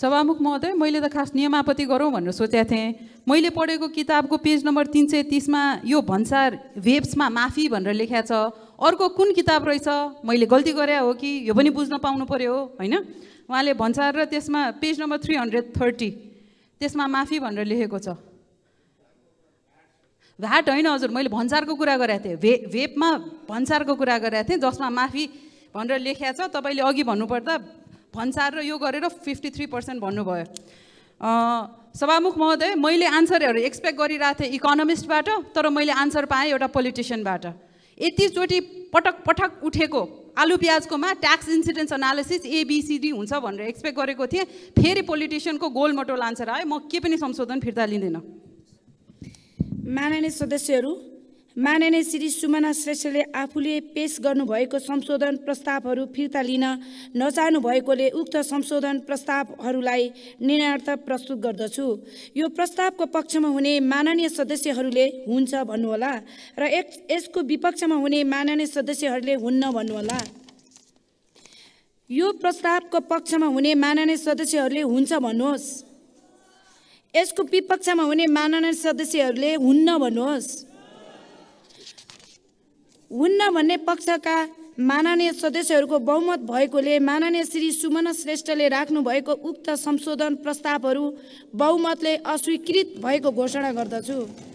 सभामुख महोदय मैले त खास नियमापति गरौँ भनेर सोचेको थिएँ मैले पढेको किताबको पेज नम्बर तिन सय तिसमा यो भन्सार वेब्समा माफी भनेर लेखा छ अर्को कुन किताब रहेछ मैले गल्ती गरे हो कि यो पनि बुझ्न पाउनु पऱ्यो हो होइन उहाँले भन्सार र त्यसमा page number three hundred thirty त्यसमा माफी भनेर लेखेको छ भ्याट होइन हजुर मैले भन्सारको कुरा गरेको थिएँ भे वेबमा भन्सारको कुरा गरेको थिएँ जसमा माफी भनेर लेखिया छ तपाईँले अघि भन्नुपर्दा भन्सार र यो गरेर फिफ्टी थ्री पर्सेन्ट भन्नुभयो सभामुख महोदय मैले आन्सरहरू एक्सपेक्ट गरिरहेको थिएँ इकोनोमिस्टबाट तर मैले आन्सर पाएँ एउटा पोलिटिसियनबाट यतिचोटि पटक पटक उठेको आलु प्याजकोमा ट्याक्स इन्सिडेन्स एनालिसिस एबिसिडी हुन्छ भनेर एक्सपेक्ट गरेको थिएँ फेरि पोलिटिसियनको गोलमटोल आन्सर आयो म के पनि संशोधन फिर्ता लिँदिनँ माननीय सदस्यहरू माननीय श्री सुमना श्रेष्ठले आफूले पेस गर्नुभएको संशोधन प्रस्तावहरू फिर्ता लिन नचाहनु भएकोले उक्त संशोधन प्रस्तावहरूलाई निर्णयार्थ प्रस्तुत गर्दछु यो प्रस्तावको पक्षमा हुने माननीय सदस्यहरूले हुन्छ भन्नुहोला र यसको विपक्षमा हुने माननीय सदस्यहरूले हुन्न भन्नुहोला यो प्रस्तावको पक्षमा हुने माननीय सदस्यहरूले हुन्छ भन्नुहोस् यसको विपक्षमा हुने माननीय सदस्यहरूले हुन्न भन्नुहोस् हुन्न भन्ने पक्षका माननीय सदस्यहरूको बहुमत भएकोले माननीय श्री सुमन श्रेष्ठले राख्नुभएको उक्त संशोधन प्रस्तावहरू बहुमतले अस्वीकृत भएको घोषणा गर्दछु